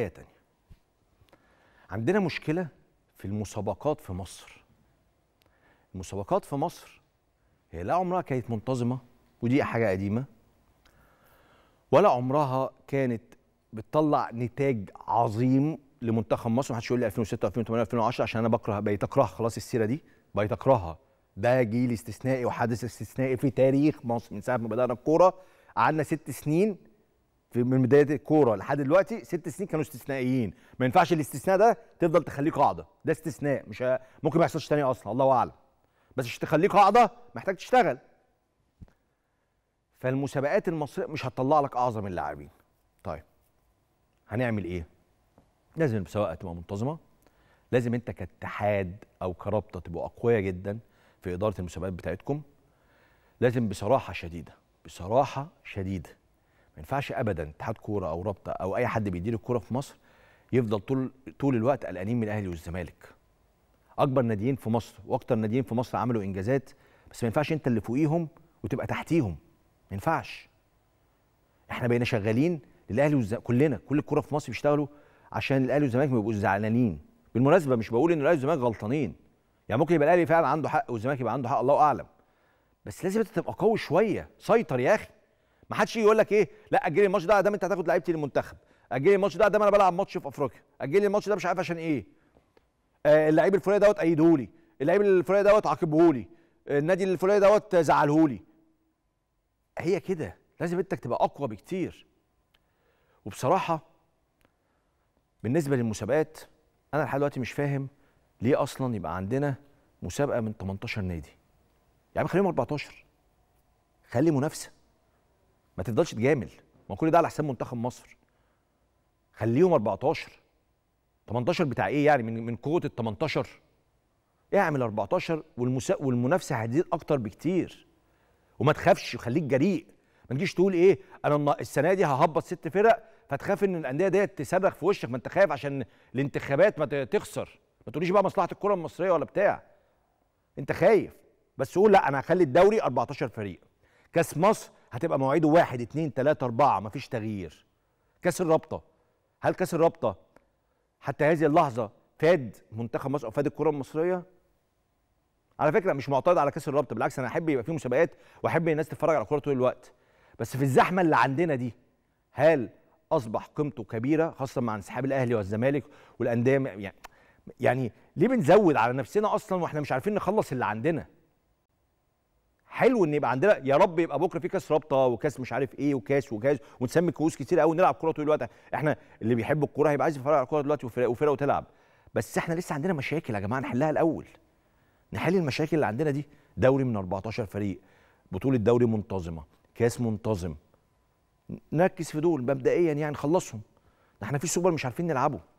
آية تانية عندنا مشكلة في المسابقات في مصر المسابقات في مصر هي لا عمرها كانت منتظمة ودي حاجة قديمة ولا عمرها كانت بتطلع نتاج عظيم لمنتخب مصر محدش يقول لي 2006 2008 2010 عشان انا بكره بقيت اكرهها خلاص السيره دي بقيت اكرهها ده جيل استثنائي وحدث استثنائي في تاريخ مصر من ساعه ما بدانا الكوره قعدنا ست سنين من بدايه الكوره لحد دلوقتي ست سنين كانوا استثنائيين ما ينفعش الاستثناء ده تفضل تخليه قاعده ده استثناء مش ممكن ما يحصلش تاني اصلا الله اعلم بس عشان تخليه قاعده محتاج تشتغل فالمسابقات المصريه مش هتطلع لك اعظم اللاعبين طيب هنعمل ايه لازم المسابقه تبقى منتظمه لازم انت كاتحاد او كرابطه تبقوا اقوياء جدا في اداره المسابقات بتاعتكم لازم بصراحه شديده بصراحه شديده ما ينفعش ابدا اتحاد كوره او رابطه او اي حد بيدير الكوره في مصر يفضل طول طول الوقت قلقانين من الاهلي والزمالك اكبر ناديين في مصر واكتر ناديين في مصر عملوا انجازات بس ما ينفعش انت اللي فوقيهم وتبقى تحتيهم ما ينفعش احنا بقينا شغالين للاهلي والزمالك كلنا كل الكوره في مصر بيشتغلوا عشان الاهلي والزمالك ما يبقوش زعلانين بالمناسبه مش بقول ان الاهلي والزمالك غلطانين يعني ممكن يبقى الاهلي فعلا عنده حق والزمالك يبقى عنده حق الله اعلم بس لازم انت تبقى قوي شويه سيطر يا اخي ما حدش يقول لك ايه لا اجلي الماتش ده ادام انت هتاخد لعيبتي للمنتخب اجلي الماتش ده ادام انا بلعب ماتش في افريقيا اجلي الماتش ده مش عارف عشان ايه آه، اللعيب الفلاني دوت ايده لي اللعيب الفلاني دوت عاقبه لي النادي الفلاني دوت زعله لي هي كده لازم انت تبقى اقوى بكتير وبصراحه بالنسبه للمسابقات انا لحد دلوقتي مش فاهم ليه اصلا يبقى عندنا مسابقه من 18 نادي يعني خليهم 14 خلي منافسه ما تفضلش تجامل ما كل ده على حساب منتخب مصر خليهم 14 18 بتاع ايه يعني من من قوه ال 18 اعمل 14 والمسا... والمنافسه هتزيد اكتر بكتير وما تخافش وخليك جريء ما تجيش تقول ايه انا السنه دي ههبط ست فرق فتخاف ان الانديه ديت تصرخ في وشك ما انت خايف عشان الانتخابات ما تخسر ما تقوليش بقى مصلحه الكره المصريه ولا بتاع انت خايف بس قول لا انا هخلي الدوري 14 فريق كاس مصر هتبقى مواعيده واحد اتنين تلاتة أربعة مفيش تغيير كاس الرابطة هل كاس الرابطة حتى هذه اللحظة فاد منتخب مصر أو فاد الكرة المصرية على فكرة مش معترض على كاس الرابطة بالعكس أنا أحب يبقى فيه مسابقات وأحب الناس تتفرج على كرة طول الوقت بس في الزحمة اللي عندنا دي هل أصبح قيمته كبيرة خاصة مع انسحاب الأهلي والزمالك والأندية يعني يعني ليه بنزود على نفسنا أصلا وإحنا مش عارفين نخلص اللي عندنا حلو ان يبقى عندنا يا رب يبقى بكره في كاس رابطه وكاس مش عارف ايه وكاس وجهاز ونسمي كؤوس كتير قوي نلعب كوره طول الوقت احنا اللي بيحب الكوره هيبقى عايز يتفرج على الكوره دلوقتي وفرق وفرق وتلعب بس احنا لسه عندنا مشاكل يا جماعه نحلها الاول نحل المشاكل اللي عندنا دي دوري من 14 فريق بطوله دوري منتظمه كاس منتظم نركز في دول مبدئيا يعني نخلصهم احنا في سوبر مش عارفين نلعبه